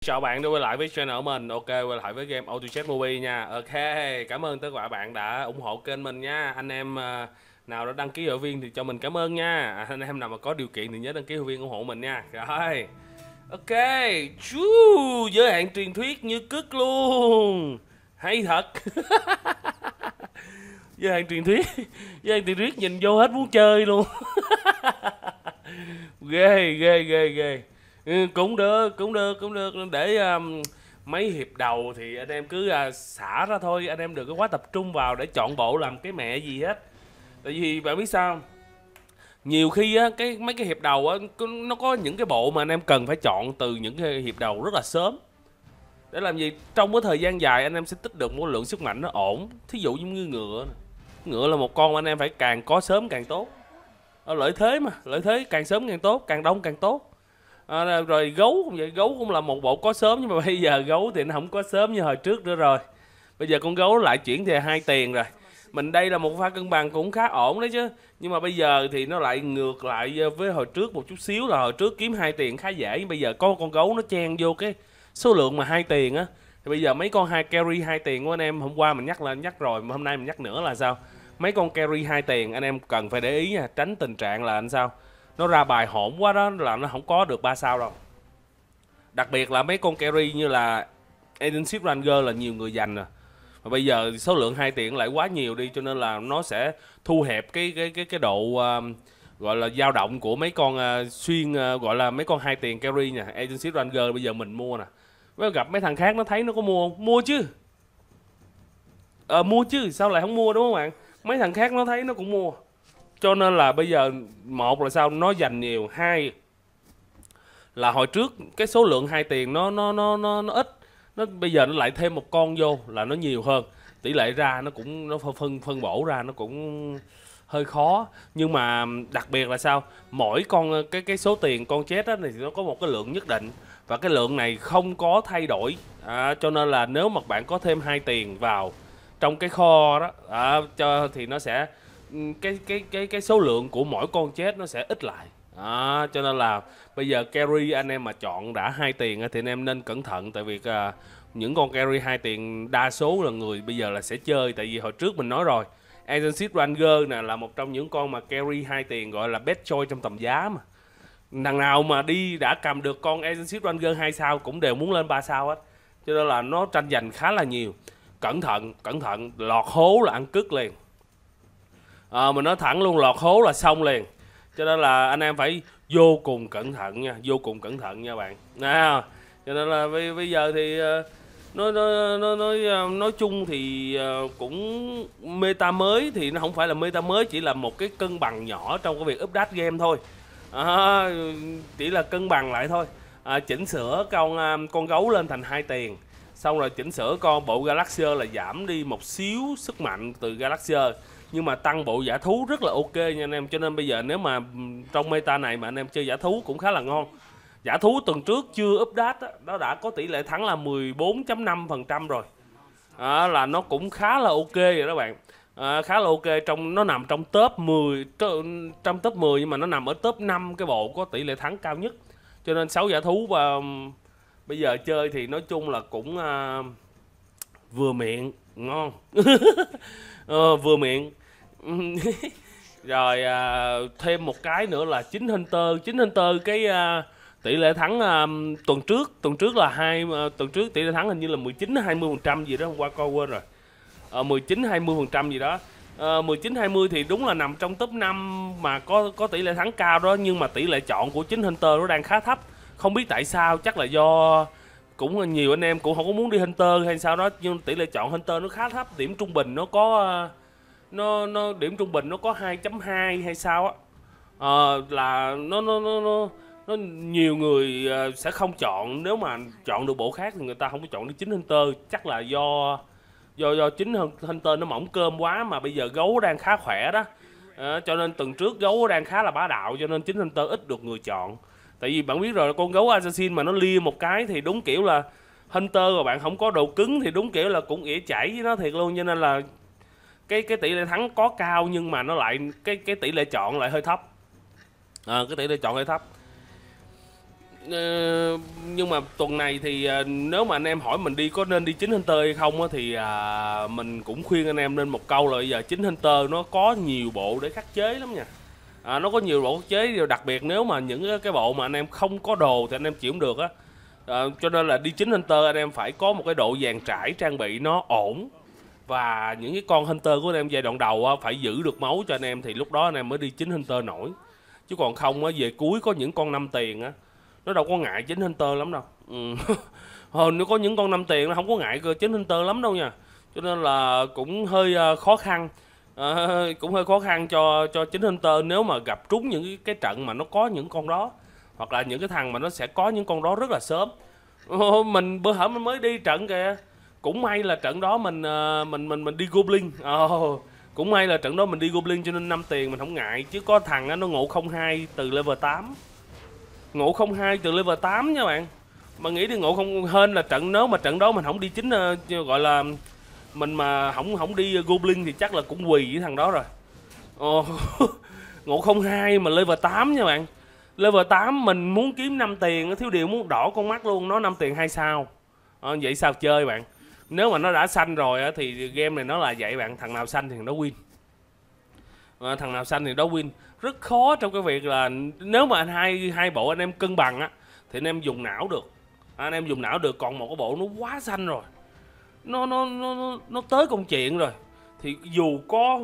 Chào bạn đã quay lại với channel của mình Ok, quay lại với game AutoChat Movie nha Ok, cảm ơn tất cả bạn đã ủng hộ kênh mình nha Anh em ờ, nào đã đăng ký hội viên thì cho mình cảm ơn nha à, Anh em nào mà có điều kiện thì nhớ đăng ký hội viên ủng hộ mình nha Rồi Ok, chú giới hạn truyền thuyết như cứt luôn Hay thật với hàng truyền thuyết với hàng truyền thuyết nhìn vô hết muốn chơi luôn ghê ghê ghê ghê ừ, cũng được cũng được cũng được để um, mấy hiệp đầu thì anh em cứ uh, xả ra thôi anh em đừng có quá tập trung vào để chọn bộ làm cái mẹ gì hết tại vì bạn biết sao nhiều khi á cái mấy cái hiệp đầu á nó có những cái bộ mà anh em cần phải chọn từ những cái hiệp đầu rất là sớm để làm gì trong cái thời gian dài anh em sẽ tích được một lượng sức mạnh nó ổn thí dụ như ngựa này ngựa là một con mà anh em phải càng có sớm càng tốt à, lợi thế mà lợi thế càng sớm càng tốt càng đông càng tốt à, rồi gấu cũng vậy gấu cũng là một bộ có sớm nhưng mà bây giờ gấu thì nó không có sớm như hồi trước nữa rồi bây giờ con gấu lại chuyển về hai tiền rồi mình đây là một pha cân bằng cũng khá ổn đấy chứ nhưng mà bây giờ thì nó lại ngược lại với hồi trước một chút xíu là hồi trước kiếm hai tiền khá dễ nhưng bây giờ có con gấu nó chen vô cái số lượng mà hai tiền á thì bây giờ mấy con hai carry hai tiền của anh em hôm qua mình nhắc là nhắc rồi mà hôm nay mình nhắc nữa là sao mấy con carry hai tiền anh em cần phải để ý nha tránh tình trạng là anh sao nó ra bài hỗn quá đó là nó không có được ba sao đâu đặc biệt là mấy con carry như là Eden Ship Ranger là nhiều người dành rồi mà bây giờ số lượng hai tiền lại quá nhiều đi cho nên là nó sẽ thu hẹp cái cái cái cái độ uh, gọi là dao động của mấy con uh, xuyên uh, gọi là mấy con hai tiền carry nha Eden agency ranger bây giờ mình mua nè với gặp mấy thằng khác nó thấy nó có mua không mua chứ à, mua chứ sao lại không mua đúng không bạn mấy thằng khác nó thấy nó cũng mua cho nên là bây giờ một là sao nó dành nhiều hai là hồi trước cái số lượng hai tiền nó nó nó nó, nó ít nó bây giờ nó lại thêm một con vô là nó nhiều hơn tỷ lệ ra nó cũng nó phân phân bổ ra nó cũng hơi khó nhưng mà đặc biệt là sao mỗi con cái cái số tiền con chết á thì nó có một cái lượng nhất định và cái lượng này không có thay đổi à, cho nên là nếu mà bạn có thêm hai tiền vào trong cái kho đó à, cho thì nó sẽ ừ, cái cái cái cái số lượng của mỗi con chết nó sẽ ít lại à, cho nên là bây giờ carry anh em mà chọn đã hai tiền thì anh em nên cẩn thận tại vì à, những con carry hai tiền đa số là người bây giờ là sẽ chơi tại vì hồi trước mình nói rồi Agency Ranger nè là một trong những con mà carry hai tiền gọi là best choice trong tầm giá mà đằng nào mà đi đã cầm được con Agency Ranger hai sao cũng đều muốn lên ba sao hết cho nên là nó tranh giành khá là nhiều cẩn thận cẩn thận lọt hố là ăn cứt liền à, mình nói thẳng luôn lọt hố là xong liền cho nên là anh em phải vô cùng cẩn thận nha vô cùng cẩn thận nha bạn nào cho nên là bây, bây giờ thì ờ, nói nói nói nói, ờ, nói chung thì cũng meta mới thì nó không phải là meta mới chỉ là một cái cân bằng nhỏ trong cái việc update game thôi à, chỉ là cân bằng lại thôi à, chỉnh sửa con con gấu lên thành hai tiền xong rồi chỉnh sửa con bộ Galaxy là giảm đi một xíu sức mạnh từ Galaxy nhưng mà tăng bộ giả thú rất là ok nha anh em cho nên bây giờ nếu mà trong meta này mà anh em chơi giả thú cũng khá là ngon giả thú tuần trước chưa update đó, nó đã có tỷ lệ thắng là 14.5% rồi à, là nó cũng khá là ok rồi các bạn à, khá là ok trong nó nằm trong top 10 trong top 10 nhưng mà nó nằm ở top 5 cái bộ có tỷ lệ thắng cao nhất cho nên 6 giả thú và bây giờ chơi thì nói chung là cũng uh, vừa miệng ngon uh, vừa miệng rồi uh, thêm một cái nữa là chính hunter chính hunter cái uh, tỷ lệ thắng uh, tuần trước tuần trước là hai uh, tuần trước tỷ lệ thắng hình như là 19 20 phần trăm gì đó hôm qua coi quên rồi uh, 19 20 phần trăm gì đó uh, 19 20 thì đúng là nằm trong top 5 mà có có tỷ lệ thắng cao đó nhưng mà tỷ lệ chọn của chính Hunter nó đang khá thấp không biết tại sao chắc là do cũng nhiều anh em cũng không có muốn đi Hunter hay sao đó nhưng tỷ lệ chọn Hunter nó khá thấp điểm trung bình nó có ờ, nó nó điểm trung bình nó có 2.2 hay sao á à, là nó nó nó, nó nó nhiều người ờ, sẽ không chọn nếu mà chọn được bộ khác thì người ta không có chọn được chính Hunter chắc là do do do chính Hunter nó mỏng cơm quá mà bây giờ gấu đang khá khỏe đó à, cho nên tuần trước gấu đang khá là bá đạo cho nên chính Hunter ít được người chọn tại vì bạn biết rồi con gấu assassin mà nó lia một cái thì đúng kiểu là hunter và bạn không có độ cứng thì đúng kiểu là cũng ỉa chảy với nó thiệt luôn cho nên là cái cái tỷ lệ thắng có cao nhưng mà nó lại cái cái tỷ lệ chọn lại hơi thấp à, cái tỷ lệ chọn hơi thấp Uh, nhưng mà tuần này thì ờ, nếu mà anh em hỏi mình đi có nên đi chính Hunter hay không á, thì uh, mình cũng khuyên anh em nên một câu là bây giờ chính Hunter nó có nhiều bộ để khắc chế lắm nha à, nó có nhiều bộ quốc chế đặc biệt nếu mà những cái bộ mà anh em không có đồ thì anh em chịu không được á à, cho nên là đi chính hunter anh em phải có một cái độ dàn trải trang bị nó ổn và những cái con hunter của anh em giai đoạn đầu á, phải giữ được máu cho anh em thì lúc đó anh em mới đi chính hunter nổi chứ còn không á, về cuối có những con năm tiền á nó đâu có ngại chính hunter lắm đâu ừ. hơn nó có những con năm tiền nó không có ngại cơ chính hunter lắm đâu nha cho nên là cũng hơi à, khó khăn à, cũng hơi khó khăn cho cho chính Hunter nếu mà gặp trúng những cái, trận mà nó có những con đó hoặc là những cái thằng mà nó sẽ có những con đó rất là sớm Ô, mình bữa hở mình mới đi trận kìa cũng may là trận đó mình ờ, mình mình mình đi goblin oh, cũng may là trận đó mình đi goblin cho nên năm tiền mình không ngại chứ có thằng nó ngộ không hai từ level 8 ngộ không hai từ level 8 nha bạn mà nghĩ đi ngộ không hơn là trận nếu mà trận đó mình không đi chính ờ, gọi là mình mà không không đi goblin thì chắc là cũng quỳ với thằng đó rồi ồ ngộ không hai mà level 8 nha bạn level 8 mình muốn kiếm 5 tiền thiếu điều muốn đỏ con mắt luôn nó 5 tiền hay sao à, vậy sao chơi bạn nếu mà nó đã xanh rồi thì game này nó là vậy bạn thằng nào xanh thì nó win à, thằng nào xanh thì nó win rất khó trong cái việc là nếu mà hai hai bộ anh em cân bằng á thì anh em dùng não được anh em dùng não được còn một cái bộ nó quá xanh rồi nó nó nó nó tới công chuyện rồi thì dù có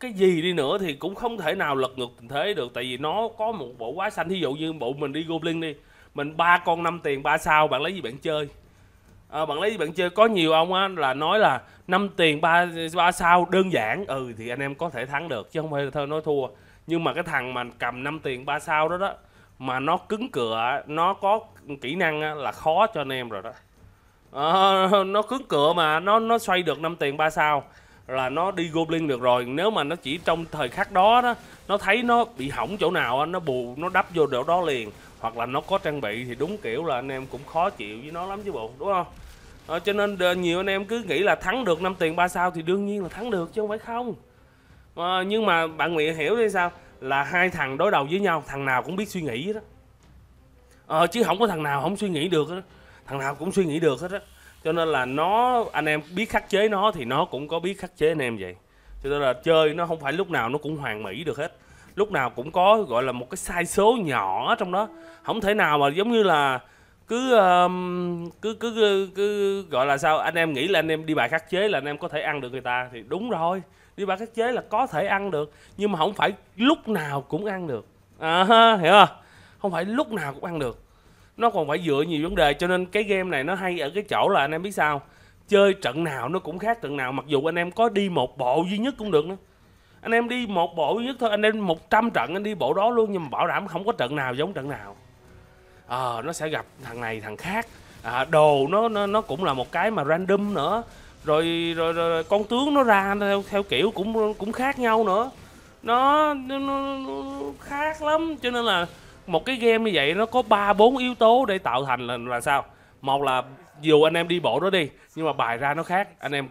cái gì đi nữa thì cũng không thể nào lật ngược tình thế được tại vì nó có một bộ quá xanh thí dụ như bộ mình đi goblin đi mình ba con năm tiền ba sao bạn lấy gì bạn chơi à, bạn lấy gì bạn chơi có nhiều ông á là nói là năm tiền ba ba sao đơn giản ừ thì anh em có thể thắng được chứ không phải thơ nói thua nhưng mà cái thằng mà cầm năm tiền ba sao đó đó mà nó cứng cửa nó có kỹ năng là khó cho anh em rồi đó à, nó cứng cửa mà nó nó xoay được 5 tiền ba sao là nó đi goblin được rồi nếu mà nó chỉ trong thời khắc đó đó nó thấy nó bị hỏng chỗ nào nó bù nó đắp vô chỗ đó liền hoặc là nó có trang bị thì đúng kiểu là anh em cũng khó chịu với nó lắm chứ bộ đúng không à, cho nên ờ, nhiều anh em cứ nghĩ là thắng được 5 tiền ba sao thì đương nhiên là thắng được chứ không phải không à, nhưng mà bạn nguyện hiểu đi sao là hai thằng đối đầu với nhau thằng nào cũng biết suy nghĩ đó à, chứ không có thằng nào không suy nghĩ được đó thằng nào cũng suy nghĩ được hết á cho nên là nó anh em biết khắc chế nó thì nó cũng có biết khắc chế anh em vậy cho nên là chơi nó không phải lúc nào nó cũng hoàn mỹ được hết lúc nào cũng có gọi là một cái sai số nhỏ trong đó không thể nào mà giống như là cứ um, cứ, cứ cứ cứ gọi là sao anh em nghĩ là anh em đi bài khắc chế là anh em có thể ăn được người ta thì đúng rồi đi bài khắc chế là có thể ăn được nhưng mà không phải lúc nào cũng ăn được à, hiểu không không phải lúc nào cũng ăn được nó còn phải dựa nhiều vấn đề cho nên cái game này nó hay ở cái chỗ là anh em biết sao chơi trận nào nó cũng khác trận nào mặc dù anh em có đi một bộ duy nhất cũng được nữa anh em đi một bộ duy nhất thôi anh em 100 trận anh đi bộ đó luôn nhưng mà bảo đảm không có trận nào giống trận nào à, nó sẽ gặp thằng này thằng khác à, đồ nó, nó nó cũng là một cái mà random nữa rồi rồi, rồi, rồi con tướng nó ra theo theo kiểu cũng cũng khác nhau nữa nó, nó, nó, nó khác lắm cho nên là một cái game như vậy nó có ba bốn yếu tố để tạo thành là, là sao một là dù anh em đi bộ đó đi nhưng mà bài ra nó khác anh em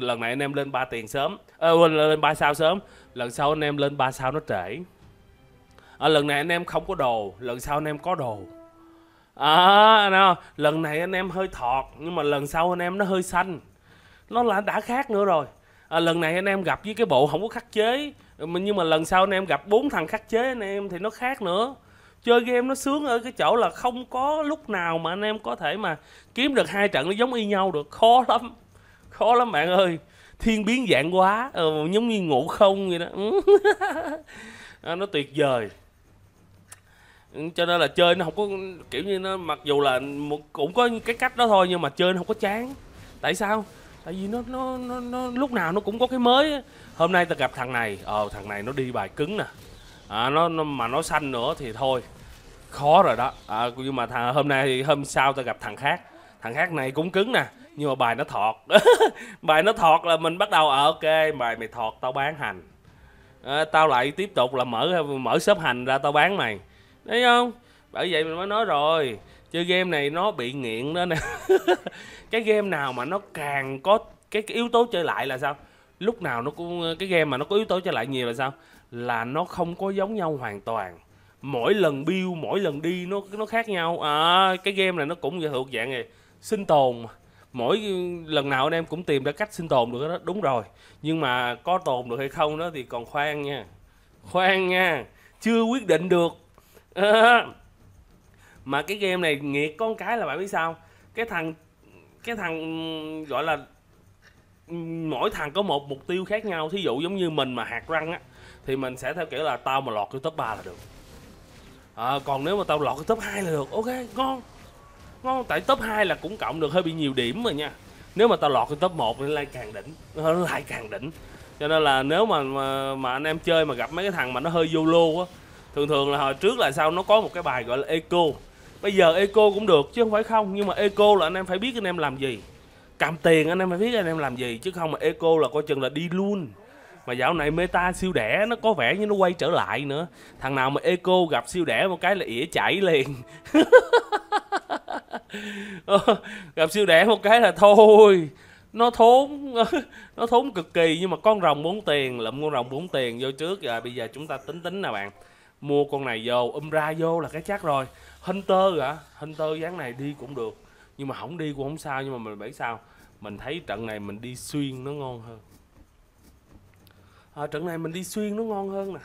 lần này anh em lên ba tiền sớm à, lên ba sao sớm lần sau anh em lên ba sao nó trễ à, lần này anh em không có đồ lần sau anh em có đồ à, no. lần này anh em hơi thọt nhưng mà lần sau anh em nó hơi xanh nó là đã khác nữa rồi à, lần này anh em gặp với cái bộ không có khắc chế nhưng mà lần sau anh em gặp bốn thằng khắc chế anh em thì nó khác nữa chơi game nó sướng ở cái chỗ là không có lúc nào mà anh em có thể mà kiếm được hai trận nó giống y nhau được khó lắm khó lắm bạn ơi thiên biến dạng quá ờ, giống như ngủ không vậy đó ừ. à, nó tuyệt vời ừ, cho nên là chơi nó không có kiểu như nó mặc dù là một, cũng có cái cách đó thôi nhưng mà chơi nó không có chán tại sao tại vì nó nó nó, nó lúc nào nó cũng có cái mới hôm nay ta gặp thằng này ờ thằng này nó đi bài cứng nè à, nó, nó mà nó xanh nữa thì thôi khó rồi đó à, nhưng mà thằng hôm nay thì hôm sau tôi gặp thằng khác thằng khác này cũng cứng nè nhưng mà bài nó thọt bài nó thọt là mình bắt đầu à, ok bài mày thọt tao bán hành à, tao lại tiếp tục là mở mở shop hành ra tao bán mày thấy không bởi vậy mình mới nói rồi chơi game này nó bị nghiện đó nè cái game nào mà nó càng có cái, cái yếu tố chơi lại là sao lúc nào nó cũng cái game mà nó có yếu tố chơi lại nhiều là sao là nó không có giống nhau hoàn toàn mỗi lần build mỗi lần đi nó nó khác nhau à, cái game này nó cũng thuộc dạng này sinh tồn mỗi lần nào anh em cũng tìm ra cách sinh tồn được đó đúng rồi nhưng mà có tồn được hay không đó thì còn khoan nha khoan nha chưa quyết định được à. mà cái game này nghiệt con cái là bạn biết sao cái thằng cái thằng gọi là mỗi thằng có một mục tiêu khác nhau thí dụ giống như mình mà hạt răng á thì mình sẽ theo kiểu là tao mà lọt cái top 3 là được à, còn nếu mà tao lọt cái top 2 là được ok ngon ngon tại top 2 là cũng cộng được hơi bị nhiều điểm rồi nha nếu mà tao lọt cái top 1 thì lại càng đỉnh nó lại càng đỉnh cho nên là nếu mà, mà mà anh em chơi mà gặp mấy cái thằng mà nó hơi vô yolo á thường thường là hồi trước là sao nó có một cái bài gọi là eco bây giờ eco cũng được chứ không phải không nhưng mà eco là anh em phải biết anh em làm gì cầm tiền anh em phải biết anh em làm gì chứ không mà eco là coi chừng là đi luôn mà dạo này meta siêu đẻ nó có vẻ như nó quay trở lại nữa thằng nào mà eco gặp siêu đẻ một cái là ỉa chảy liền ờ, gặp siêu đẻ một cái là thôi nó thốn nó thốn cực kỳ nhưng mà con rồng bốn tiền lụm con rồng bốn tiền vô trước rồi bây giờ chúng ta tính tính nè bạn mua con này vô um ra vô là cái chắc rồi hunter hả hunter dáng này đi cũng được nhưng mà không đi cũng không sao nhưng mà mình bảy sao mình thấy trận này mình đi xuyên nó ngon hơn à, trận này mình đi xuyên nó ngon hơn nè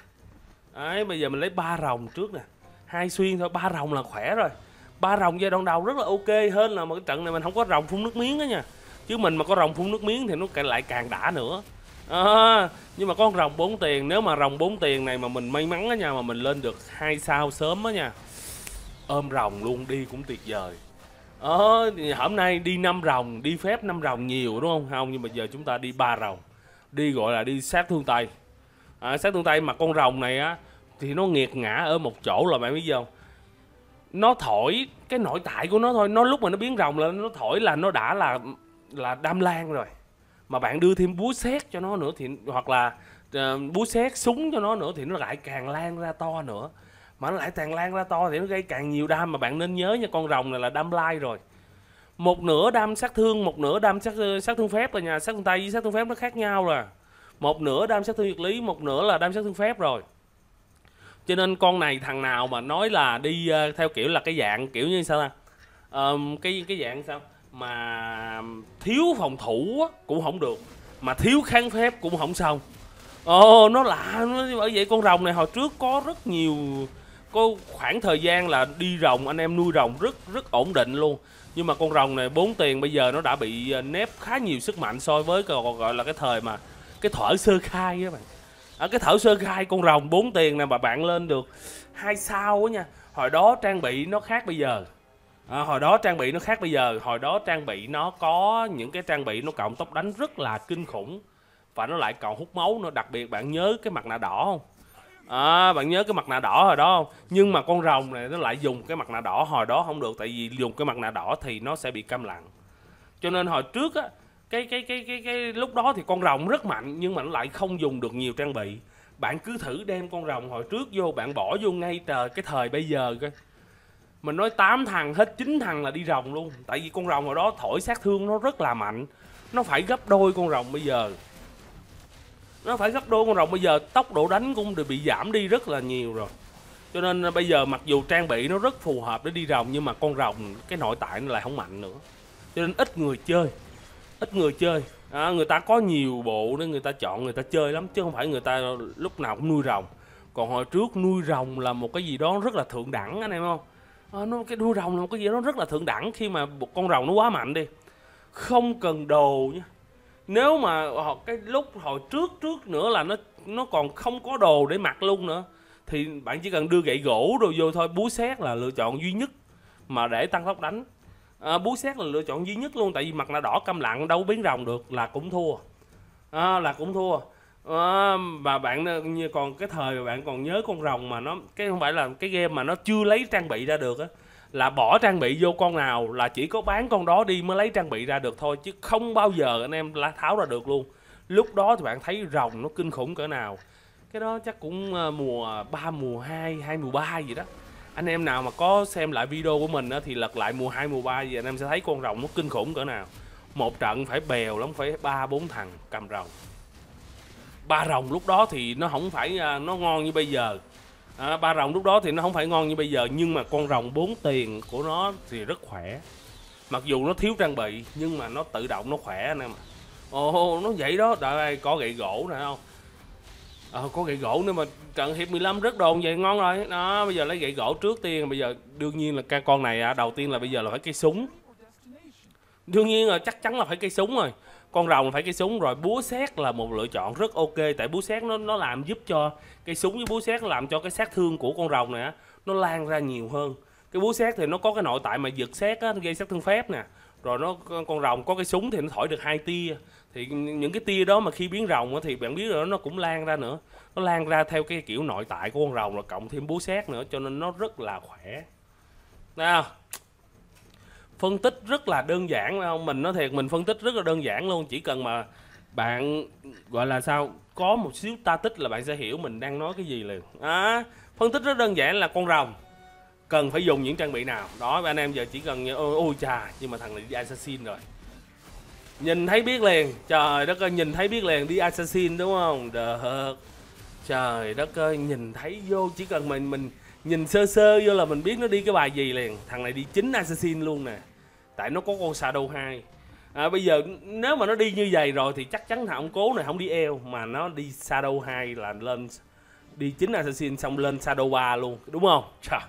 đấy bây giờ mình lấy ba rồng trước nè hai xuyên thôi ba rồng là khỏe rồi ba rồng giai đoạn đầu rất là ok hơn là một cái trận này mình không có rồng phun nước miếng đó nha chứ mình mà có rồng phun nước miếng thì nó lại càng đã nữa à, nhưng mà con rồng 4 tiền nếu mà rồng 4 tiền này mà mình may mắn á nha mà mình lên được hai sao sớm á nha ôm rồng luôn đi cũng tuyệt vời ờ à, hôm nay đi năm rồng đi phép năm rồng nhiều đúng không không nhưng mà giờ chúng ta đi ba rồng đi gọi là đi sát thương tay à, sát thương tay mà con rồng này á thì nó nghiệt ngã ở một chỗ là bạn biết gì không nó thổi cái nội tại của nó thôi nó lúc mà nó biến rồng lên nó thổi là nó đã là là đam lan rồi mà bạn đưa thêm búa xét cho nó nữa thì hoặc là uh, búa xét súng cho nó nữa thì nó lại càng lan ra to nữa mà nó lại càng lan ra to thì nó gây càng nhiều đam mà bạn nên nhớ nha con rồng này là đam lai rồi một nửa đam sát thương một nửa đam sát ờ, sát thương phép rồi nhà sát thương tay với sát thương phép nó khác nhau là một nửa đam sát thương vật lý một nửa là đam sát thương phép rồi cho nên con này thằng nào mà nói là đi ờ, theo kiểu là cái dạng kiểu như sao ta um, cái cái dạng sao mà thiếu phòng thủ cũng không được mà thiếu kháng phép cũng không xong ồ nó lạ nó bởi vậy con rồng này hồi trước có rất nhiều có khoảng thời gian là đi rồng anh em nuôi rồng rất rất ổn định luôn nhưng mà con rồng này bốn tiền bây giờ nó đã bị ờ, nép khá nhiều sức mạnh so với cái, gọi là cái thời mà cái thở sơ khai các bạn ở cái thở sơ khai con rồng bốn tiền này mà bạn lên được hai sao á nha hồi đó trang bị nó khác bây giờ à, hồi đó trang bị nó khác bây giờ hồi đó trang bị nó có những cái trang bị nó cộng tốc đánh rất là kinh khủng và nó lại còn hút máu nữa đặc biệt bạn nhớ cái mặt nạ đỏ không à, bạn nhớ cái mặt nạ đỏ hồi đó không nhưng mà con rồng này nó lại dùng cái mặt nạ đỏ hồi đó không được tại vì dùng cái mặt nạ đỏ thì nó sẽ bị câm lặng cho nên hồi trước á cái cái cái cái cái lúc đó thì con rồng rất mạnh nhưng mà nó lại không dùng được nhiều trang bị bạn cứ thử đem con rồng hồi trước vô bạn bỏ vô ngay trời cái thời bây giờ coi mình nói 8 thằng hết 9 thằng là đi rồng luôn tại vì con rồng hồi đó thổi sát thương nó rất là mạnh nó phải gấp đôi con rồng bây giờ nó phải gấp đôi con rồng bây giờ tốc độ đánh cũng được bị giảm đi rất là nhiều rồi cho nên à, bây giờ mặc dù trang bị nó rất phù hợp để đi rồng nhưng mà con rồng cái nội tại nó lại không mạnh nữa cho nên ít người chơi ít người chơi à, người ta có nhiều bộ nên người ta chọn người ta chơi lắm chứ không phải người ta lúc nào cũng nuôi rồng còn hồi trước nuôi rồng là một cái gì đó rất là thượng đẳng anh em không à, nó cái nuôi rồng là một cái gì đó rất là thượng đẳng khi mà một con rồng nó quá mạnh đi không cần đồ nhé nếu mà họ cái lúc hồi trước trước nữa là nó nó còn không có đồ để mặc luôn nữa thì bạn chỉ cần đưa gậy gỗ đồ vô thôi búa xét là lựa chọn duy nhất mà để tăng tốc đánh à, búa xét là lựa chọn duy nhất luôn tại vì mặt nạ đỏ câm lặng đâu biến rồng được là cũng thua à, là cũng thua à, mà bạn như còn cái thời mà bạn còn nhớ con rồng mà nó cái không phải là cái game mà nó chưa lấy trang bị ra được á là bỏ trang bị vô con nào là chỉ có bán con đó đi mới lấy trang bị ra được thôi chứ không bao giờ anh em lá tháo ra được luôn lúc đó thì bạn thấy rồng nó kinh khủng cỡ nào cái đó chắc cũng ờ, mùa 3, mùa 2, hai mùa 3 gì đó anh em nào mà có xem lại video của mình thì lật lại mùa 2, mùa 3 gì anh em sẽ thấy con rồng nó kinh khủng cỡ nào một trận phải bèo lắm phải ba bốn thằng cầm rồng ba rồng lúc đó thì nó không phải ờ, nó ngon như bây giờ à, ba rồng lúc đó thì nó không phải ngon như bây giờ nhưng mà con rồng bốn tiền của nó thì rất khỏe mặc dù nó thiếu trang bị nhưng mà nó tự động nó khỏe anh em ạ ồ nó vậy đó đợi đây có gậy gỗ nè không ờ có gậy gỗ nữa mà trận hiệp 15 rất đồn vậy ngon rồi đó bây giờ lấy gậy gỗ trước tiên bây giờ đương nhiên là ca con này à, đầu tiên là bây giờ là phải cây súng đương nhiên là chắc chắn là phải cây súng rồi con rồng phải cây súng rồi búa xét là một lựa chọn rất ok tại búa xét nó nó làm giúp cho cây súng với búa xét làm cho cái sát thương của con rồng này á, nó lan ra nhiều hơn cái búa xét thì nó có cái nội tại mà giật xét á, gây sát thương phép nè rồi nó con rồng có cái súng thì nó thổi được hai tia thì những cái tia đó mà khi biến rồng thì bạn biết rồi nó cũng lan ra nữa nó lan ra theo cái kiểu nội tại của con rồng là cộng thêm búa xét nữa cho nên nó rất là khỏe nào phân tích rất là đơn giản phải không mình nói thiệt mình phân tích rất là đơn giản luôn chỉ cần mà bạn gọi là sao có một xíu ta tích là bạn sẽ hiểu mình đang nói cái gì liền à, phân tích rất đơn giản là con rồng cần phải dùng những trang bị nào đó anh em giờ chỉ cần ôi, ôi chà nhưng mà thằng này đi assassin rồi nhìn thấy biết liền trời đất ơi nhìn thấy biết liền đi assassin đúng không được trời đất ơi nhìn thấy vô chỉ cần mình mình nhìn sơ sơ vô là mình biết nó đi cái bài gì liền thằng này đi chính assassin luôn nè tại nó có con shadow 2 à, bây giờ nếu mà nó đi như vậy rồi thì chắc chắn thằng ông cố này không đi eo mà nó đi shadow 2 là lên đi chính assassin xong lên shadow 3 luôn đúng không Trời.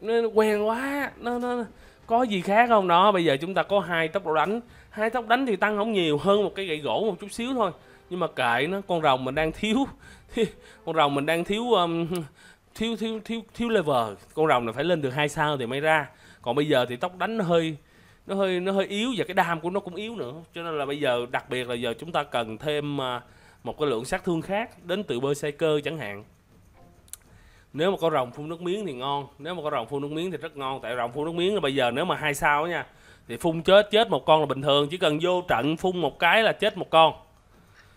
nó quen quá nó, nó có gì khác không đó bây giờ chúng ta có hai tốc độ đánh hai tốc đánh thì tăng không nhiều hơn một cái gậy gỗ một chút xíu thôi nhưng mà kệ nó con rồng mình đang thiếu con rồng mình đang thiếu um, thiếu thiếu thiếu thiếu level con rồng là phải lên được hai sao thì mới ra còn bây giờ thì tóc đánh nó hơi nó hơi nó hơi yếu và cái đam của nó cũng yếu nữa cho nên là bây giờ đặc biệt là giờ chúng ta cần thêm à, một cái lượng sát thương khác đến từ bơi xe cơ chẳng hạn nếu mà có rồng phun nước miếng thì ngon nếu mà có rồng phun nước miếng thì rất ngon tại rồng phun nước miếng là bây giờ nếu mà hai sao nha thì phun chết chết một con là bình thường chỉ cần vô trận phun một cái là chết một con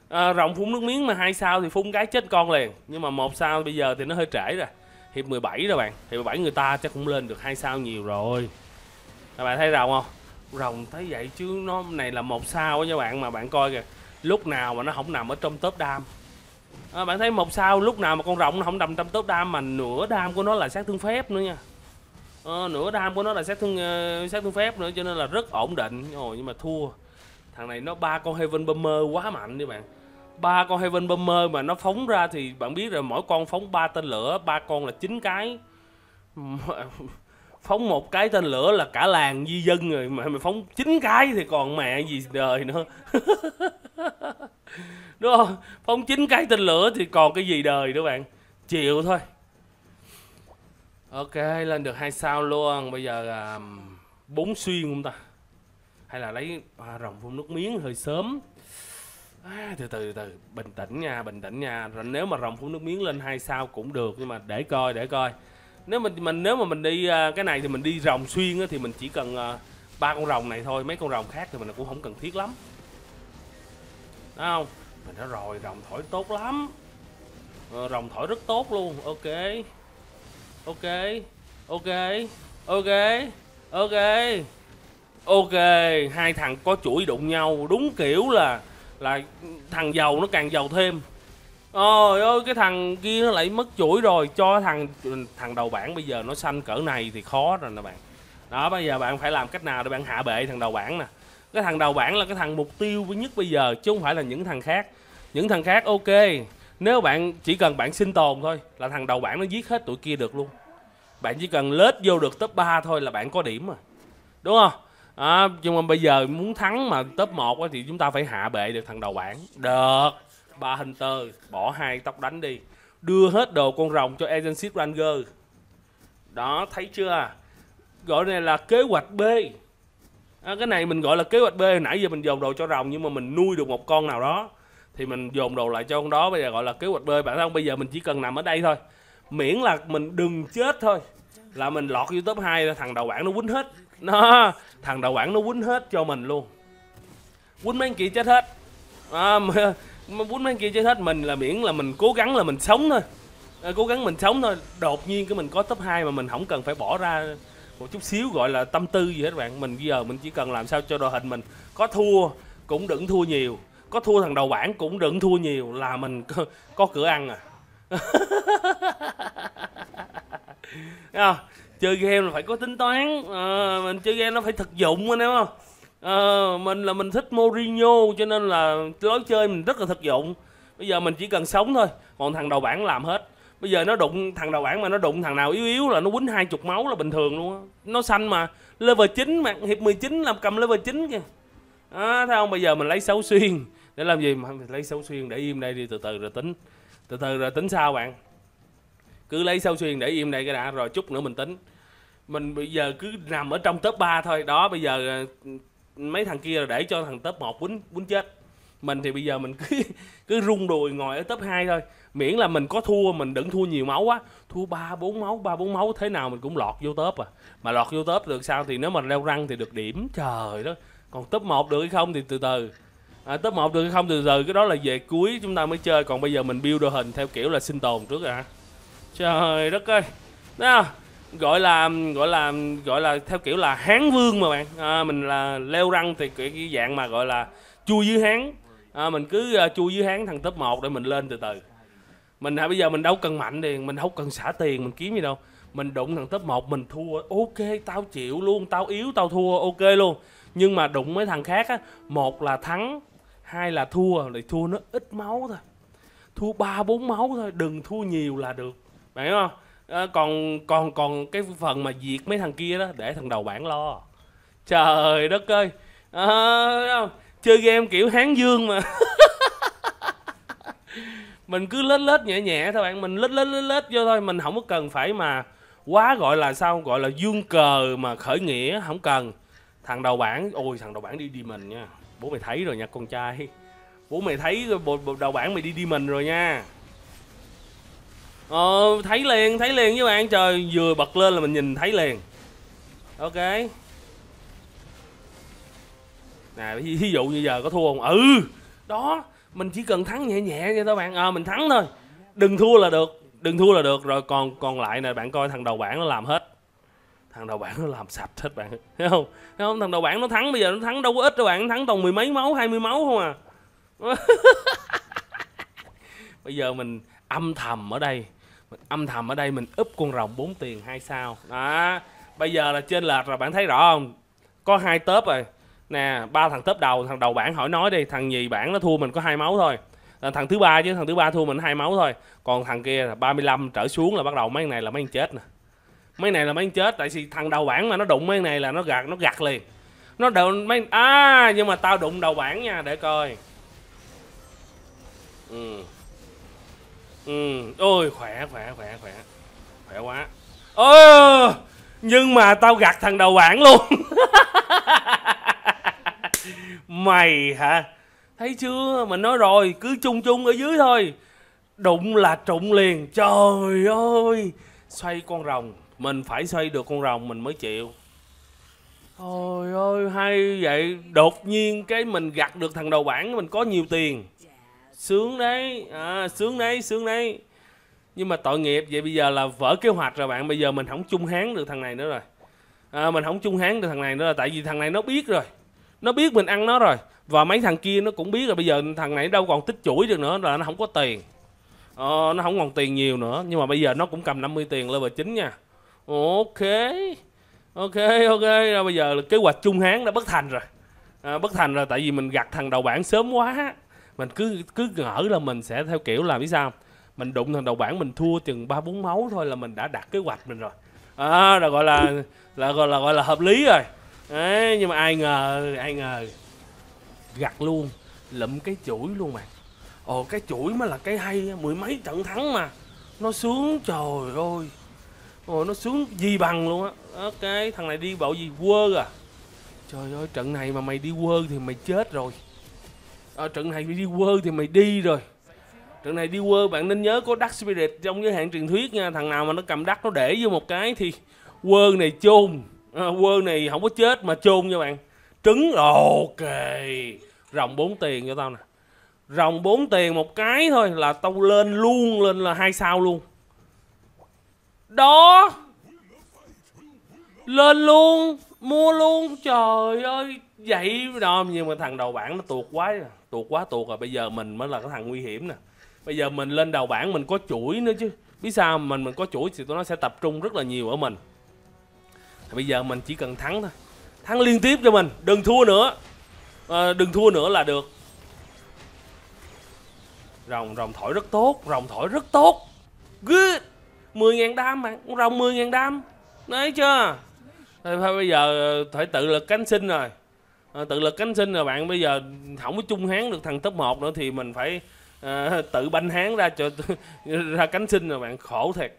à, rộng phun nước miếng mà hai sao thì phun cái chết con liền nhưng mà một sao bây giờ thì nó hơi trễ rồi hiệp 17 rồi bạn hiệp 17 người ta chắc cũng lên được hai sao nhiều rồi các bạn thấy rồng không rồng thấy vậy chứ nó này là một sao nha bạn mà bạn coi kìa lúc nào mà nó không nằm ở trong tớp đam à, bạn thấy một sao lúc nào mà con rồng nó không nằm trong tớp đam mà nửa đam của nó là sát thương phép nữa nha à, nửa đam của nó là sát thương uh, sát thương phép nữa cho nên là rất ổn định rồi nhưng mà thua thằng này nó ba con heaven bomber quá mạnh đi bạn ba con Heaven Bomber mà nó phóng ra thì bạn biết rồi mỗi con phóng ba tên lửa ba con là chín cái phóng một cái tên lửa là cả làng di dân rồi mà mày phóng chín cái thì còn mẹ gì đời nữa đúng không phóng chín cái tên lửa thì còn cái gì đời nữa bạn chịu thôi ok lên được hai sao luôn bây giờ à, bốn xuyên không ta hay là lấy à, rồng phun nước miếng hơi sớm À, từ từ từ bình tĩnh nha bình tĩnh nha rồi nếu mà rồng phun nước miếng lên hai sao cũng được nhưng mà để coi để coi nếu mình mình nếu mà mình đi à, cái này thì mình đi rồng xuyên thì mình chỉ cần à, ba con rồng này thôi mấy con rồng khác thì mình cũng không cần thiết lắm Đúng không mình nói rồi rồng thổi tốt lắm ờ, rồng thổi rất tốt luôn ok ok ok ok ok ok hai thằng có chuỗi đụng nhau đúng kiểu là là thằng giàu nó càng giàu thêm ôi ơi cái thằng kia nó lại mất chuỗi rồi cho thằng thằng đầu bảng bây giờ nó xanh cỡ này thì khó rồi nè bạn đó bây giờ bạn phải làm cách nào để bạn hạ bệ thằng đầu bảng nè cái thằng đầu bảng là cái thằng mục tiêu nhất bây giờ chứ không phải là những thằng khác những thằng khác ok nếu bạn chỉ cần bạn sinh tồn thôi là thằng đầu bảng nó giết hết tụi kia được luôn bạn chỉ cần lết vô được top 3 thôi là bạn có điểm rồi. đúng không à, nhưng mà bây giờ muốn thắng mà top 1 thì chúng ta phải hạ bệ được thằng đầu bảng được ba hunter bỏ hai tóc đánh đi đưa hết đồ con rồng cho agency ranger đó thấy chưa gọi này là kế hoạch b à, cái này mình gọi là kế hoạch b nãy giờ mình dồn đồ cho rồng nhưng mà mình nuôi được một con nào đó thì mình dồn đồ lại cho con đó bây giờ gọi là kế hoạch b bạn thấy không bây giờ mình chỉ cần nằm ở đây thôi miễn là mình đừng chết thôi là mình lọt vô top 2 thằng đầu bảng nó quýnh hết nó thằng đạo quản nó quýnh hết cho mình luôn quýnh mấy anh kia chết hết à, mà, mà quýnh mấy anh kia chết hết mình là miễn là mình cố gắng là mình sống thôi à, cố gắng mình sống thôi đột nhiên cái mình có top 2 mà mình không cần phải bỏ ra một chút xíu gọi là tâm tư gì hết bạn mình bây giờ mình chỉ cần làm sao cho đội hình mình có thua cũng đừng thua nhiều có thua thằng đầu bảng cũng đừng thua nhiều là mình có, có cửa ăn à chơi game là phải có tính toán à, mình chơi game nó phải thực dụng anh em không à, mình là mình thích Mourinho cho nên là lối chơi mình rất là thực dụng bây giờ mình chỉ cần sống thôi còn thằng đầu bảng làm hết bây giờ nó đụng thằng đầu bảng mà nó đụng thằng nào yếu yếu là nó quýnh hai chục máu là bình thường luôn á nó xanh mà level 9 mà hiệp 19 làm cầm level 9 kìa à, thấy không bây giờ mình lấy xấu xuyên để làm gì mà lấy xấu xuyên để im đây đi từ từ rồi tính từ từ rồi tính sao bạn cứ lấy sâu xuyên để im đây cái đã rồi chút nữa mình tính mình bây giờ cứ nằm ở trong top 3 thôi đó bây giờ ờ, mấy thằng kia là để cho thằng top 1 quýnh quýnh chết mình thì bây giờ mình cứ cứ rung đùi ngồi ở top 2 thôi miễn là mình có thua mình đừng thua nhiều máu quá thua ba bốn máu ba bốn máu thế nào mình cũng lọt vô top à mà lọt vô top được sao thì nếu mà leo răng thì được điểm trời đó còn top 1 được hay không thì từ từ à, top 1 được hay không từ từ cái đó là về cuối chúng ta mới chơi còn bây giờ mình build đội hình theo kiểu là sinh tồn trước rồi à trời đất ơi đó gọi là gọi là gọi là theo kiểu là hán vương mà bạn à, mình là leo răng thì cái, cái dạng mà gọi là chui dưới hán à, mình cứ uh, à, chui dưới hán thằng top 1 để mình lên từ từ mình à, bây giờ mình đâu cần mạnh tiền mình đâu cần xả tiền mình kiếm gì đâu mình đụng thằng top 1 mình thua ok tao chịu luôn tao yếu tao thua ok luôn nhưng mà đụng mấy thằng khác á một là thắng hai là thua thì thua nó ít máu thôi thua ba bốn máu thôi đừng thua nhiều là được bạn không à, còn còn còn cái phần mà diệt mấy thằng kia đó để thằng đầu bảng lo trời đất ơi à, chơi game kiểu hán dương mà mình cứ lết lết nhẹ nhẹ thôi bạn mình lết lết lết lết vô thôi mình không có cần phải mà quá gọi là sao gọi là dương cờ mà khởi nghĩa không cần thằng đầu bảng ôi thằng đầu bảng đi đi mình nha bố mày thấy rồi nha con trai bố mày thấy rồi bộ, bộ đầu bảng mày đi đi mình rồi nha ờ thấy liền thấy liền với bạn trời vừa bật lên là mình nhìn thấy liền ok nè ví dụ như giờ có thua không ừ đó mình chỉ cần thắng nhẹ nhẹ vậy thôi bạn à, mình thắng thôi đừng thua là được đừng thua là được rồi còn còn lại nè bạn coi thằng đầu bảng nó làm hết thằng đầu bảng nó làm sạch hết bạn thấy không thấy không thằng đầu bảng nó thắng bây giờ nó thắng đâu có ít đâu bạn thắng toàn mười mấy máu hai mươi máu không à bây giờ mình âm thầm ở đây âm thầm ở đây mình úp con rồng 4 tiền hai sao đó bây giờ là trên lệch rồi bạn thấy rõ không có hai tớp rồi nè ba thằng tớp đầu thằng đầu bảng hỏi nói đi thằng gì bảng nó thua mình có hai máu thôi thằng thứ ba chứ thằng thứ ba thua mình hai máu thôi còn thằng kia là 35 trở xuống là bắt đầu mấy này là mấy chết nè mấy này là mấy chết tại vì thằng đầu bảng mà nó đụng mấy này là nó gạt nó gạt liền nó đụng mấy à nhưng mà tao đụng đầu bảng nha để coi ừ Ừ, ôi khỏe khỏe khỏe khỏe khỏe quá ơ nhưng mà tao gạt thằng đầu bảng luôn mày hả thấy chưa mình nói rồi cứ chung chung ở dưới thôi đụng là trụng liền trời ơi xoay con rồng mình phải xoay được con rồng mình mới chịu Ôi ơi hay vậy Đột nhiên cái mình gặt được thằng đầu bảng Mình có nhiều tiền sướng đấy à, sướng đấy sướng đấy nhưng mà tội nghiệp vậy bây giờ là vỡ kế hoạch rồi bạn bây giờ mình không chung hán được thằng này nữa rồi à, mình không chung hán được thằng này nữa là tại vì thằng này nó biết rồi nó biết mình ăn nó rồi và mấy thằng kia nó cũng biết rồi bây giờ thằng này đâu còn tích chuỗi được nữa là nó không có tiền ờ, nó không còn tiền nhiều nữa nhưng mà bây giờ nó cũng cầm 50 tiền level 9 nha ok ok ok rồi bây giờ là kế hoạch chung hán đã bất thành rồi à, bất thành rồi tại vì mình gặt thằng đầu bảng sớm quá mình cứ cứ ngỡ là mình sẽ theo kiểu là biết sao mình đụng thằng đầu bảng mình thua chừng ba bốn máu thôi là mình đã đặt kế hoạch mình rồi à, là gọi là là gọi là gọi là hợp lý rồi Đấy, nhưng mà ai ngờ ai ngờ gặt luôn lụm cái chuỗi luôn mà ồ cái chuỗi mới là cái hay mười mấy trận thắng mà nó xuống trời ơi ồ nó xuống gì bằng luôn á cái thằng này đi bộ gì quơ à trời ơi trận này mà mày đi quơ thì mày chết rồi ở ờ, trận này đi quơ thì mày đi rồi trận này đi quơ bạn nên nhớ có dark spirit trong giới hạn truyền thuyết nha thằng nào mà nó cầm đắc nó để vô một cái thì quơ này chôn à, ờ, quơ này không có chết mà chôn nha bạn trứng ok rồng bốn tiền cho tao nè rồng bốn tiền một cái thôi là tao lên luôn lên là hai sao luôn đó lên luôn mua luôn trời ơi vậy đó nhưng mà thằng đầu bảng nó tuột quá rồi à tuột quá tuột rồi bây giờ mình mới là cái thằng nguy hiểm nè bây giờ mình lên đầu bảng mình có chuỗi nữa chứ biết sao mình mình có chuỗi thì tụi nó sẽ tập trung rất là nhiều ở mình thì bây giờ mình chỉ cần thắng thôi thắng liên tiếp cho mình đừng thua nữa à, đừng thua nữa là được rồng rồng thổi rất tốt rồng thổi rất tốt good 10.000 đam bạn rồng 10.000 đam đấy chưa thì bây giờ phải ờ, tự lực cánh sinh rồi Ờ, tự lực cánh sinh rồi bạn bây giờ không có chung hán được thằng top 1 nữa thì mình phải à, tự banh hán ra cho ra cánh sinh rồi bạn khổ thiệt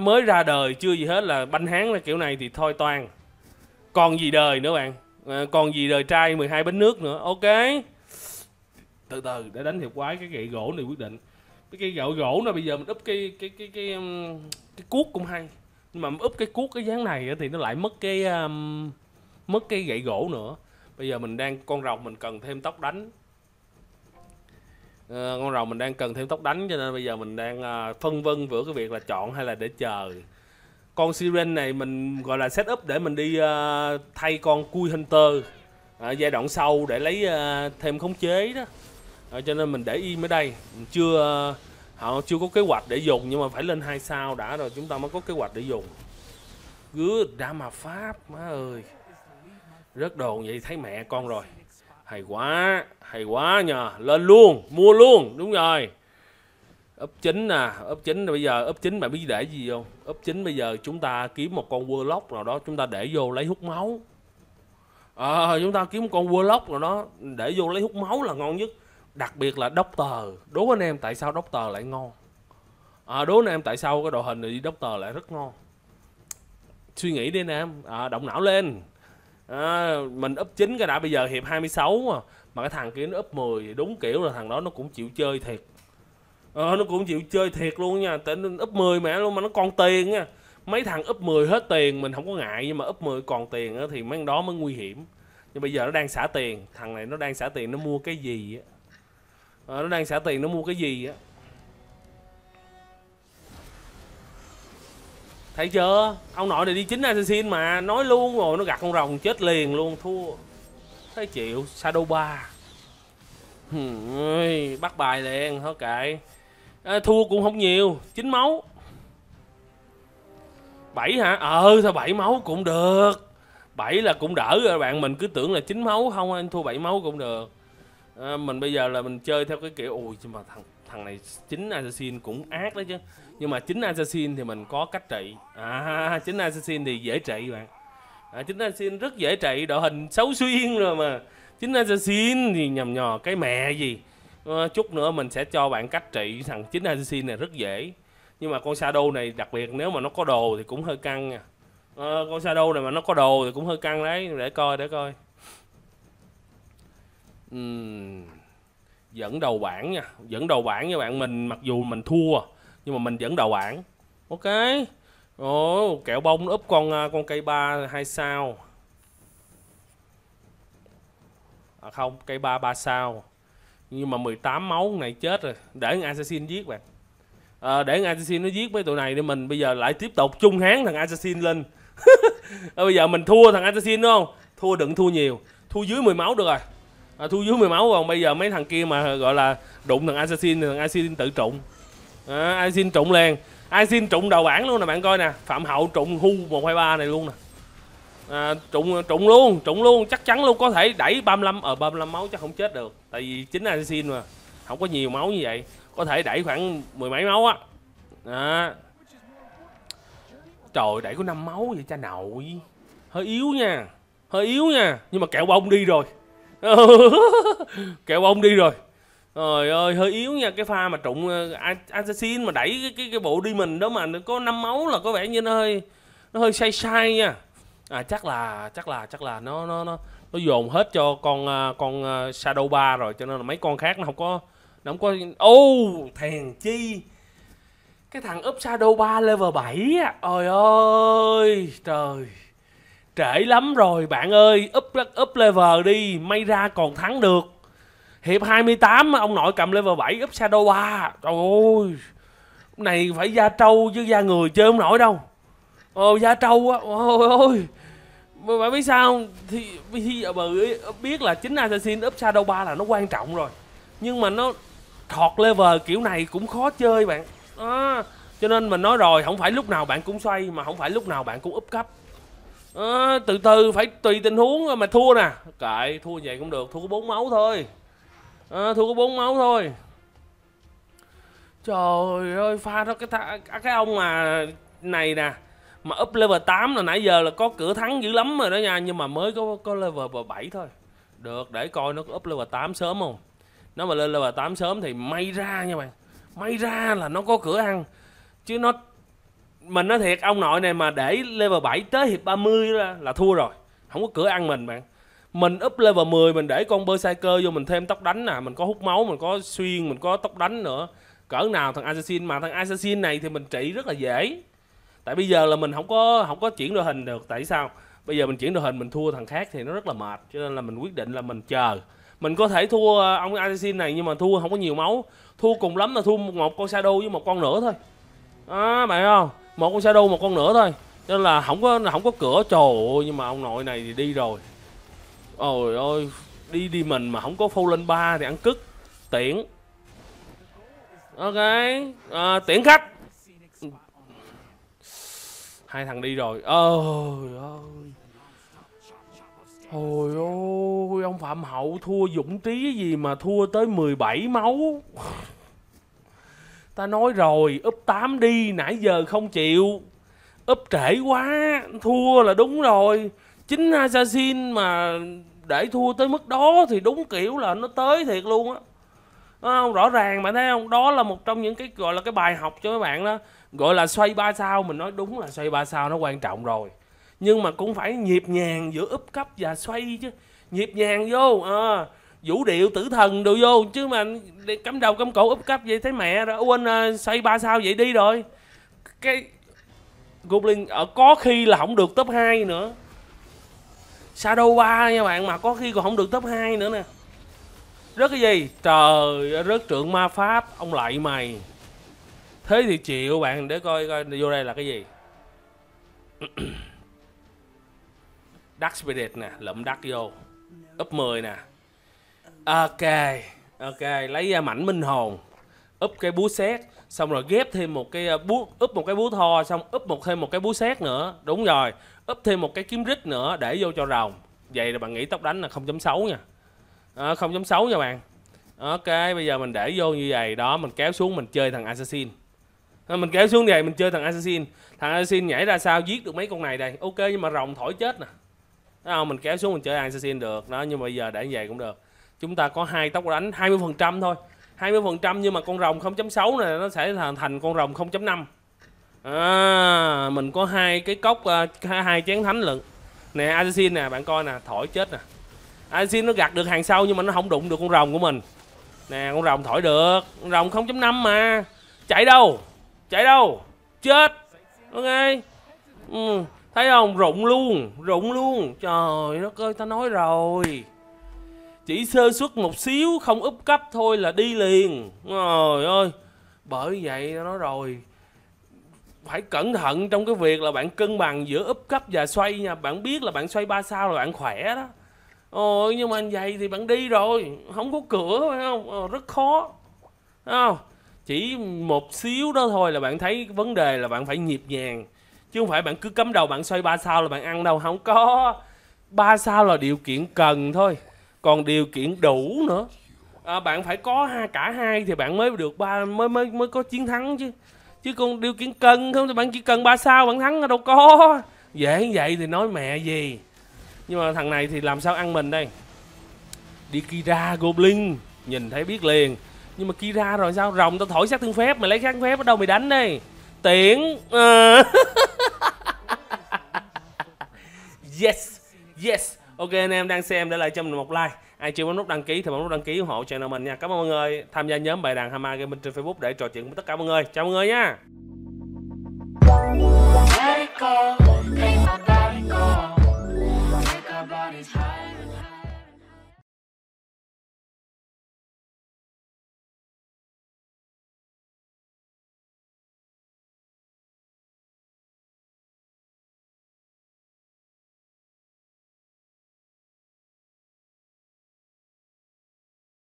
mới ra đời chưa gì hết là banh hán ra kiểu này thì thôi toàn còn gì đời nữa bạn à, còn gì đời trai 12 bánh nước nữa ok từ từ để đánh hiệp quái cái gậy gỗ này quyết định cái cây gậy gỗ này bây giờ mình úp cái cái cái cái cái, cái cuốc cũng hay nhưng mà úp cái cuốc cái dáng này thì nó lại mất cái um, mất cái gậy gỗ nữa bây giờ mình đang con rồng mình cần thêm tóc đánh à, con rồng mình đang cần thêm tóc đánh cho nên bây giờ mình đang à, phân vân giữa cái việc là chọn hay là để chờ con siren này mình gọi là setup để mình đi à, thay con cui hunter ở giai đoạn sau để lấy uh, thêm khống chế đó à, cho nên mình để im ở đây mình chưa uh, họ chưa có kế hoạch để dùng nhưng mà phải lên hai sao đã rồi chúng ta mới có kế hoạch để dùng gứa đã mà pháp má ơi rất đồn vậy thấy mẹ con rồi. Hay quá, hay quá nhờ. Lên luôn, mua luôn. Đúng rồi. Ấp chính nè, à, ấp chính bây giờ ấp chính bạn biết để gì không? Ấp chính bây giờ chúng ta kiếm một con Warlock nào đó chúng ta để vô lấy hút máu. À, chúng ta kiếm một con Warlock nào đó để vô lấy hút máu là ngon nhất. Đặc biệt là Doctor. Đố anh em tại sao Doctor lại ngon? À, đố anh em tại sao cái đội hình này đi Doctor lại rất ngon? Suy nghĩ đi anh em, à, động não lên à, mình up chín cái đã bây giờ hiệp 26 mà mà cái thằng kia nó up 10 đúng kiểu là thằng đó nó cũng chịu chơi thiệt à, nó cũng chịu chơi thiệt luôn nha tại nó up 10 mẹ luôn mà nó còn tiền nha mấy thằng up 10 hết tiền mình không có ngại nhưng mà up 10 còn tiền á, thì mấy đó mới nguy hiểm nhưng bây giờ nó đang xả tiền thằng này nó đang xả tiền nó mua cái gì á à, nó đang xả tiền nó mua cái gì á thấy chưa ông nội này đi chính assassin mà nói luôn rồi nó gặt con rồng chết liền luôn thua thấy chịu shadow ba bắt bài liền thôi kệ à, thua cũng không nhiều chín máu bảy hả ờ sao bảy máu cũng được bảy là cũng đỡ rồi bạn mình cứ tưởng là chín máu không anh thua bảy máu cũng được à, mình bây giờ là mình chơi theo cái kiểu ui mà thằng thằng này chính assassin cũng ác đó chứ nhưng mà chính assassin thì mình có cách trị à chính assassin thì dễ trị bạn à, chính assassin rất dễ trị đội hình xấu xuyên rồi mà chính assassin thì nhầm nhò cái mẹ gì à, chút nữa mình sẽ cho bạn cách trị thằng chính assassin này rất dễ nhưng mà con shadow này đặc biệt nếu mà nó có đồ thì cũng hơi căng nha à, ờ, con shadow này mà nó có đồ thì cũng hơi căng đấy để coi để coi uhm dẫn đầu bảng nha dẫn đầu bảng nha bạn mình mặc dù mình thua nhưng mà mình dẫn đầu bảng ok Ồ, kẹo bông úp con à, con cây ba hai sao à không cây ba ba sao nhưng mà 18 máu này chết rồi để thằng assassin giết bạn à, để thằng assassin nó giết mấy tụi này để mình bây giờ lại tiếp tục chung hán thằng assassin lên à, bây giờ mình thua thằng assassin đúng không thua đừng thua nhiều thua dưới 10 máu được rồi à, thu dưới 10 máu còn bây giờ mấy thằng kia mà gọi là đụng thằng assassin thằng assassin tự trụng à, assassin trụng liền assassin trụng đầu bảng luôn nè bạn coi nè phạm hậu trụng hu ba này luôn nè à, trụng trụng luôn trụng luôn chắc chắn luôn có thể đẩy 35 ở ờ, 35 máu chắc không chết được tại vì chính assassin mà không có nhiều máu như vậy có thể đẩy khoảng mười mấy máu á à. trời đẩy có 5 máu vậy cha nội hơi yếu nha hơi yếu nha nhưng mà kẹo bông đi rồi kẹo bông đi rồi Trời ơi hơi yếu nha cái pha mà trụng ờ, assassin mà đẩy cái cái, cái bộ đi mình đó mà nó có năm máu là có vẻ như nó hơi nó hơi sai sai nha. À chắc là chắc là chắc là nó nó nó nó dồn hết cho con ờ, con ờ, Shadow ba rồi cho nên là mấy con khác nó không có nó không có ô oh, thèn chi. Cái thằng up Shadow ba level 7 á. Ôi ơi trời. Trễ lắm rồi bạn ơi, up up level đi, may ra còn thắng được. Hiệp 28 ông nội cầm level 7 up Shadow 3. Trời ơi. Này phải da trâu chứ da người chơi không nổi đâu. Ồ da trâu á. Ôi ôi. Bạn biết sao thì bây giờ biết là chính Assassin up Shadow 3 là nó quan trọng rồi. Nhưng mà nó thọt level kiểu này cũng khó chơi bạn. À, cho nên mình nói rồi, không phải lúc nào bạn cũng xoay mà không phải lúc nào bạn cũng up cấp à, từ từ phải tùy tình huống mà thua nè kệ thua vậy cũng được thua có bốn máu thôi à, thua có bốn máu thôi trời ơi pha đó cái th- à, cái ông mà này nè mà up level 8 là nãy giờ là có cửa thắng dữ lắm rồi đó nha nhưng mà mới có có level 7 thôi được để coi nó có up level 8 sớm không nó mà lên level 8 sớm thì may ra nha bạn may ra là nó có cửa ăn chứ nó mình nói thiệt ông nội này mà để level 7 tới hiệp 30 là, là thua rồi không có cửa ăn mình bạn mình up level 10 mình để con berserker vô mình thêm tóc đánh nè mình có hút máu mình có xuyên mình có tóc đánh nữa cỡ nào thằng assassin mà thằng assassin này thì mình trị rất là dễ tại bây giờ là mình không có không có chuyển đội hình được tại sao bây giờ mình chuyển đội hình mình thua thằng khác thì nó rất là mệt cho nên là mình quyết định là mình chờ mình có thể thua ờ, ông assassin này nhưng mà thua không có nhiều máu thua cùng lắm là thua một con shadow với một con nữa thôi à, bạn không một con shadow một con nữa thôi nên là không có không có cửa trời ơi nhưng mà ông nội này thì đi rồi ôi ôi đi đi mình mà không có phô lên ba thì ăn cứt tiễn ok à, tiễn khách hai thằng đi rồi ôi ôi Ôi ôi, ông Phạm Hậu thua Dũng Trí gì mà thua tới 17 máu ta nói rồi úp 8 đi nãy giờ không chịu úp trễ quá thua là đúng rồi chính assassin mà để thua tới mức đó thì đúng kiểu là nó tới thiệt luôn á không rõ ràng bạn thấy không đó là một trong những cái gọi là cái bài học cho mấy bạn đó gọi là xoay ba sao mình nói đúng là xoay ba sao nó quan trọng rồi nhưng mà cũng phải nhịp nhàng giữa úp cấp và xoay chứ nhịp nhàng vô à, vũ điệu tử thần đồ vô chứ mà cắm đầu cắm cổ úp cắp vậy thấy mẹ rồi quên uh, ờ, xoay ba sao vậy đi rồi cái goblin ở ờ, có khi là không được top 2 nữa shadow 3 nha bạn mà có khi còn không được top 2 nữa nè rớt cái gì trời rớt trượng ma pháp ông lại mày thế thì chịu bạn để coi coi vô đây là cái gì Dark Spirit nè, lụm đắt vô Up 10 nè ok ok lấy ra à, mảnh minh hồn úp cái búa xét xong rồi ghép thêm một cái à, búa úp một cái búa tho xong úp một thêm một cái búa xét nữa đúng rồi úp thêm một cái kiếm rít nữa để vô cho rồng vậy là bạn nghĩ tóc đánh là 0.6 nha à, ờ, 0.6 nha bạn ok bây giờ mình để vô như vậy đó mình kéo xuống mình chơi thằng assassin ờ, mình kéo xuống vậy mình chơi thằng assassin thằng assassin nhảy ra sao giết được mấy con này đây ok nhưng mà rồng thổi chết nè không mình kéo xuống mình chơi assassin được đó nhưng mà bây giờ để như vậy cũng được chúng ta có hai tốc đánh 20% thôi 20% nhưng mà con rồng 0.6 này nó sẽ thành thành con rồng 0.5 à, mình có hai cái cốc à, hai chén thánh lận nè Asin nè bạn coi nè thổi chết nè Asin nó gạt được hàng sau nhưng mà nó không đụng được con rồng của mình nè con rồng thổi được con rồng 0.5 mà chạy đâu chạy đâu chết ok ừ. thấy không rụng luôn rụng luôn trời đất ơi ta nói rồi chỉ sơ xuất một xíu không úp cấp thôi là đi liền trời ơi bởi vậy nó rồi phải cẩn thận trong cái việc là bạn cân bằng giữa úp cấp và xoay nha bạn biết là bạn xoay ba sao là bạn khỏe đó ôi nhưng mà anh vậy thì bạn đi rồi không có cửa phải không ờ, rất khó không chỉ một xíu đó thôi là bạn thấy vấn đề là bạn phải nhịp nhàng chứ không phải bạn cứ cắm đầu bạn xoay ba sao là bạn ăn đâu không có ba sao là điều kiện cần thôi còn điều kiện đủ nữa à, bạn phải có hai cả hai thì bạn mới được ba mới mới mới có chiến thắng chứ chứ còn điều kiện cần không thì bạn chỉ cần ba sao bạn thắng đâu có dễ vậy thì nói mẹ gì nhưng mà thằng này thì làm sao ăn mình đây đi kira goblin nhìn thấy biết liền nhưng mà kira rồi sao rồng tao thổi sát thương phép mày lấy sát thương phép ở đâu mày đánh đây tiễn uh... yes yes ok anh em đang xem để lại cho mình một like ai chưa bấm nút đăng ký thì bấm nút đăng ký ủng hộ channel mình nha cảm ơn mọi người tham gia nhóm bài đàn hama gaming trên facebook để trò chuyện với tất cả mọi người chào mọi người nha Take off, take high.